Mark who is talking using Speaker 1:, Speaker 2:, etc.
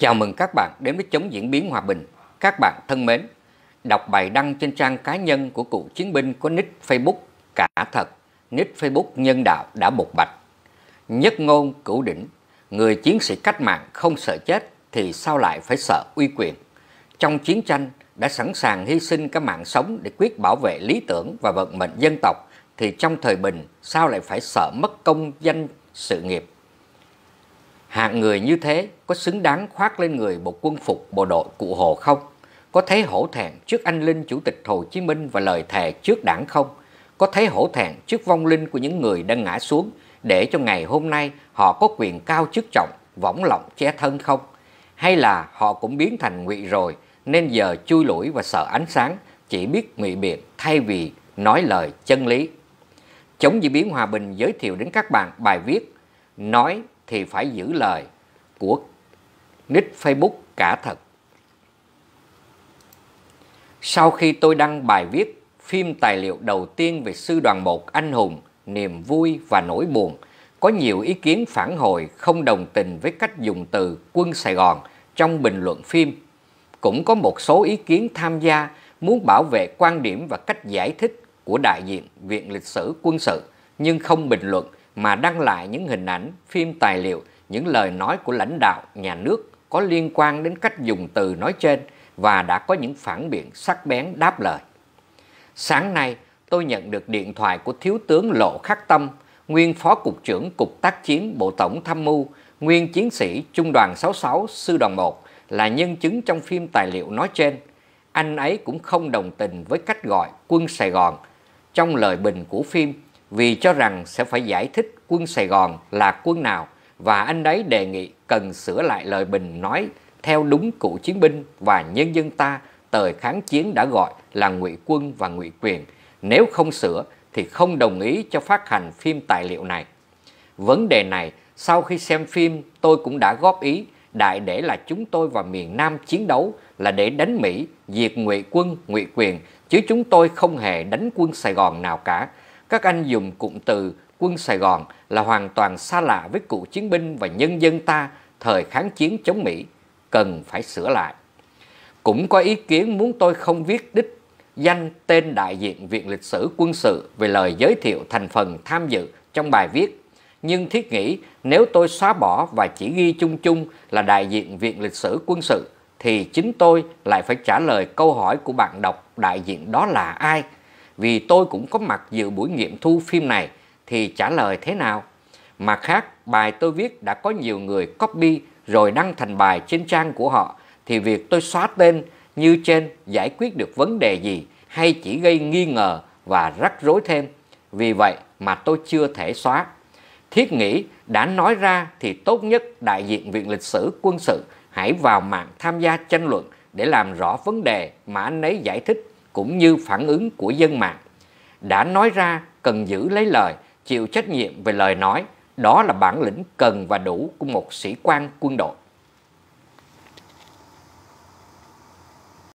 Speaker 1: Chào mừng các bạn đến với Chống Diễn biến Hòa bình. Các bạn thân mến, đọc bài đăng trên trang cá nhân của cựu chiến binh có nick Facebook cả thật, nick Facebook nhân đạo đã bộc bạch. Nhất ngôn cửu đỉnh, người chiến sĩ cách mạng không sợ chết thì sao lại phải sợ uy quyền. Trong chiến tranh đã sẵn sàng hy sinh cả mạng sống để quyết bảo vệ lý tưởng và vận mệnh dân tộc thì trong thời bình sao lại phải sợ mất công danh sự nghiệp Hạng người như thế có xứng đáng khoác lên người bộ quân phục bộ đội cụ hồ không? Có thấy hổ thẹn trước anh linh Chủ tịch Hồ Chí Minh và lời thề trước đảng không? Có thấy hổ thẹn trước vong linh của những người đang ngã xuống để cho ngày hôm nay họ có quyền cao chức trọng, võng lọng che thân không? Hay là họ cũng biến thành ngụy rồi nên giờ chui lủi và sợ ánh sáng, chỉ biết ngụy biện thay vì nói lời chân lý. Chống diễn biến hòa bình giới thiệu đến các bạn bài viết nói thì phải giữ lời của nick Facebook cả thật. Sau khi tôi đăng bài viết phim tài liệu đầu tiên về sư đoàn 1 anh hùng, niềm vui và nỗi buồn, có nhiều ý kiến phản hồi không đồng tình với cách dùng từ quân Sài Gòn trong bình luận phim. Cũng có một số ý kiến tham gia muốn bảo vệ quan điểm và cách giải thích của đại diện Viện Lịch sử Quân sự nhưng không bình luận mà đăng lại những hình ảnh, phim tài liệu, những lời nói của lãnh đạo, nhà nước có liên quan đến cách dùng từ nói trên và đã có những phản biện sắc bén đáp lời. Sáng nay, tôi nhận được điện thoại của Thiếu tướng Lộ Khắc Tâm, nguyên Phó Cục trưởng Cục Tác chiến Bộ Tổng Tham mưu, nguyên chiến sĩ Trung đoàn 66 Sư đoàn 1 là nhân chứng trong phim tài liệu nói trên. Anh ấy cũng không đồng tình với cách gọi quân Sài Gòn. Trong lời bình của phim, vì cho rằng sẽ phải giải thích quân Sài Gòn là quân nào và anh ấy đề nghị cần sửa lại lời bình nói theo đúng cựu chiến binh và nhân dân ta thời kháng chiến đã gọi là ngụy quân và ngụy quyền nếu không sửa thì không đồng ý cho phát hành phim tài liệu này vấn đề này sau khi xem phim tôi cũng đã góp ý đại để là chúng tôi vào miền Nam chiến đấu là để đánh Mỹ diệt ngụy quân ngụy quyền chứ chúng tôi không hề đánh quân Sài Gòn nào cả các anh dùng cụm từ quân Sài Gòn là hoàn toàn xa lạ với cựu chiến binh và nhân dân ta thời kháng chiến chống Mỹ, cần phải sửa lại. Cũng có ý kiến muốn tôi không viết đích danh tên đại diện Viện Lịch sử Quân sự về lời giới thiệu thành phần tham dự trong bài viết. Nhưng thiết nghĩ nếu tôi xóa bỏ và chỉ ghi chung chung là đại diện Viện Lịch sử Quân sự thì chính tôi lại phải trả lời câu hỏi của bạn đọc đại diện đó là ai vì tôi cũng có mặt dự buổi nghiệm thu phim này thì trả lời thế nào? Mà khác, bài tôi viết đã có nhiều người copy rồi đăng thành bài trên trang của họ thì việc tôi xóa tên như trên giải quyết được vấn đề gì hay chỉ gây nghi ngờ và rắc rối thêm. Vì vậy mà tôi chưa thể xóa. Thiết nghĩ đã nói ra thì tốt nhất đại diện Viện Lịch sử Quân sự hãy vào mạng tham gia tranh luận để làm rõ vấn đề mà anh ấy giải thích cũng như phản ứng của dân mạng. Đã nói ra cần giữ lấy lời, chịu trách nhiệm về lời nói, đó là bản lĩnh cần và đủ của một sĩ quan quân đội.